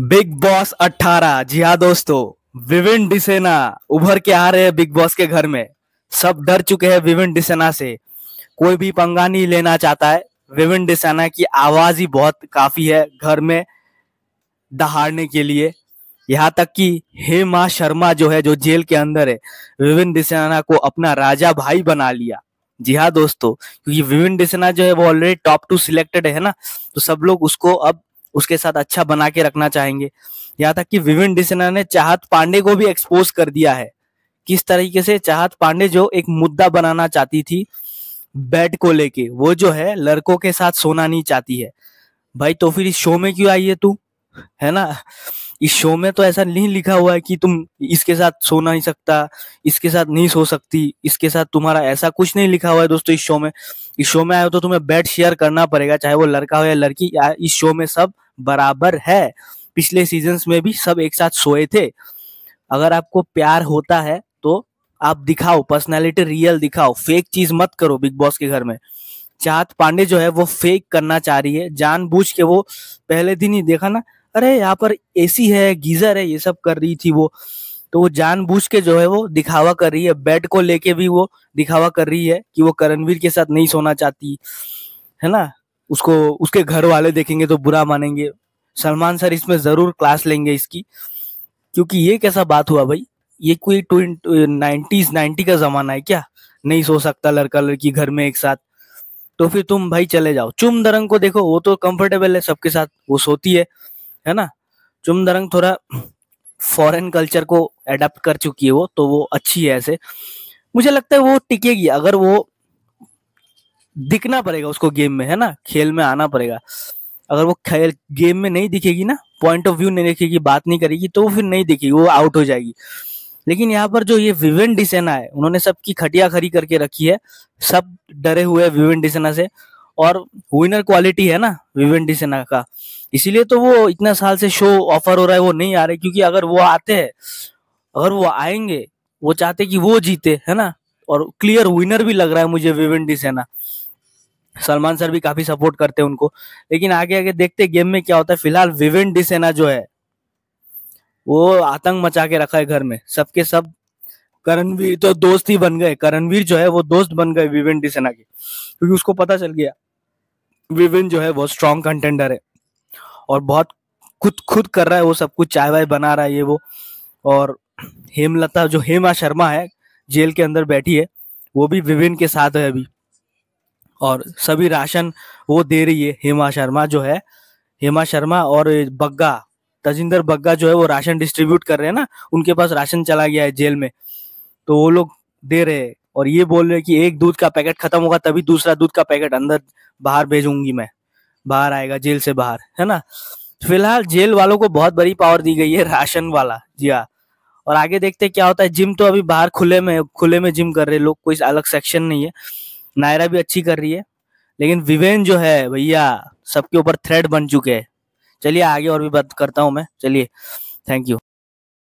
big boss 18 जी हाँ दोस्तों woven Dsena उभर के आ रहे हैं बिग बॉस के घर में सब डर चुके हैं विविन डिसेना से कोई भी पंगा नहीं लेना चाहता है विविन डिसेना की आवाज ही बहुत काफी है घर में दहाड़ने के लिए यहाँ तक कि हेमा शर्मा जो है जो जेल के अंदर है विविन डिसेना को अपना राजा भाई बना लिया जी हाँ दोस्तों क्योंकि विविन डिसेना जो है वो ऑलरेडी टॉप टू सिलेक्टेड है ना तो सब लोग उसको अब उसके साथ अच्छा बना के रखना चाहेंगे यहाँ तक कि विविन डिसना ने चाहत पांडे को भी एक्सपोज कर दिया है किस तरीके से चाहत पांडे जो एक मुद्दा बनाना चाहती थी बैट को लेके वो जो है लड़कों के साथ सोना नहीं चाहती है भाई तो फिर इस शो में क्यों आई है तू है ना इस शो में तो ऐसा नहीं लिखा हुआ है कि तुम इसके साथ सो नहीं सकता इसके साथ नहीं सो सकती इसके साथ तुम्हारा ऐसा कुछ नहीं लिखा हुआ है दोस्तों इस शो में इस शो में आए हो तो तुम्हें बेड शेयर करना पड़ेगा चाहे वो लड़का हो या लड़की इस शो में सब बराबर है पिछले सीजन में भी सब एक साथ सोए थे अगर आपको प्यार होता है तो आप दिखाओ पर्सनैलिटी रियल दिखाओ फेक चीज मत करो बिग बॉस के घर में चाहत पांडे जो है वो फेक करना चाह रही है जानबूझ के वो पहले दिन ही देखा ना अरे यहाँ पर एसी है गीजर है ये सब कर रही थी वो तो वो जानबूझ के जो है वो दिखावा कर रही है बेड को लेके भी वो दिखावा कर रही है कि वो करणवीर के साथ नहीं सोना चाहती है ना उसको उसके घर वाले देखेंगे तो बुरा मानेंगे सलमान सर इसमें जरूर क्लास लेंगे इसकी क्योंकि ये कैसा बात हुआ भाई ये कोई नाइन्टीज नाइन्टी का जमाना है क्या नहीं सो सकता लड़का लड़की घर में एक साथ तो फिर तुम भाई चले जाओ चुम दरंग को देखो वो तो कंफर्टेबल है सबके साथ वो सोती है है ना चुमदरंग थोड़ा फॉरेन कल्चर को एडप्ट कर चुकी है वो तो वो अच्छी है ऐसे मुझे लगता है वो टिकेगी अगर वो दिखना पड़ेगा उसको गेम में है ना खेल में आना पड़ेगा अगर वो खेल गेम में नहीं दिखेगी ना पॉइंट ऑफ व्यू नहीं देखेगी बात नहीं करेगी तो वो फिर नहीं दिखेगी वो आउट हो जाएगी लेकिन यहाँ पर जो ये विवेन डिसेना है उन्होंने सबकी खटिया खरी करके रखी है सब डरे हुए हैं विवेन डिसेना से और विनर क्वालिटी है ना विवेंडी सेना का इसीलिए तो वो इतना साल से शो ऑफर हो रहा है वो नहीं आ रहे क्योंकि अगर वो आते हैं अगर वो आएंगे वो चाहते कि वो जीते है ना और क्लियर विनर भी लग रहा है मुझे विवेंडी सेना सलमान सर भी काफी सपोर्ट करते हैं उनको लेकिन आगे आगे देखते गेम में क्या होता है फिलहाल विवेन डिसेना जो है वो आतंक मचा के रखा है घर में सबके सब करणवीर तो दोस्त ही बन गए करणवीर जो है वो दोस्त बन गए विवेन डिसेना के क्योंकि उसको पता चल गया विविन जो है बहुत स्ट्रॉन्ग कंटेंडर है और बहुत खुद खुद कर रहा है वो सब कुछ चाय वाय बना रहा है ये वो और हेमलता जो हेमा शर्मा है जेल के अंदर बैठी है वो भी विविन के साथ है अभी और सभी राशन वो दे रही है हेमा शर्मा जो है हेमा शर्मा और बग्गा तजिंदर बग्गा जो है वो राशन डिस्ट्रीब्यूट कर रहे हैं ना उनके पास राशन चला गया है जेल में तो वो लोग दे रहे हैं और ये बोल रहे कि एक दूध का पैकेट खत्म होगा तभी दूसरा दूध का पैकेट अंदर बाहर भेजूंगी मैं बाहर आएगा जेल से बाहर है ना फिलहाल जेल वालों को बहुत बड़ी पावर दी गई है राशन वाला जी हाँ और आगे देखते क्या होता है जिम तो अभी बाहर खुले में खुले में जिम कर रहे लोग कोई अलग सेक्शन नहीं है नायरा भी अच्छी कर रही है लेकिन विवेन जो है भैया सबके ऊपर थ्रेड बन चुके हैं चलिए आगे और भी बात करता हूँ मैं चलिए थैंक यू